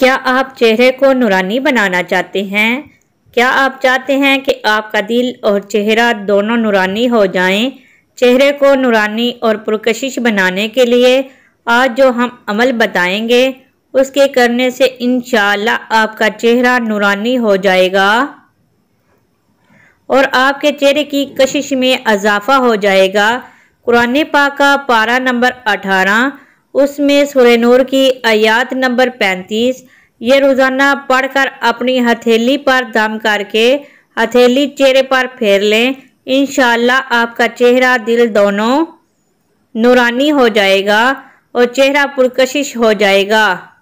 क्या आप चेहरे को नूरानी बनाना चाहते हैं क्या आप चाहते हैं कि आपका दिल और चेहरा दोनों नूरानी हो जाएं? चेहरे को नूरानी और पुरकशिश बनाने के लिए आज जो हम अमल बताएंगे उसके करने से इन आपका चेहरा नूरानी हो जाएगा और आपके चेहरे की कशिश में इजाफा हो जाएगा कुरान पा का पारा नंबर अठारह उसमें सुरेनूर की आयात नंबर पैंतीस ये रोज़ाना पढ़कर अपनी हथेली पर दम करके हथेली चेहरे पर फेर लें इन आपका चेहरा दिल दोनों नूरानी हो जाएगा और चेहरा पुरकशिश हो जाएगा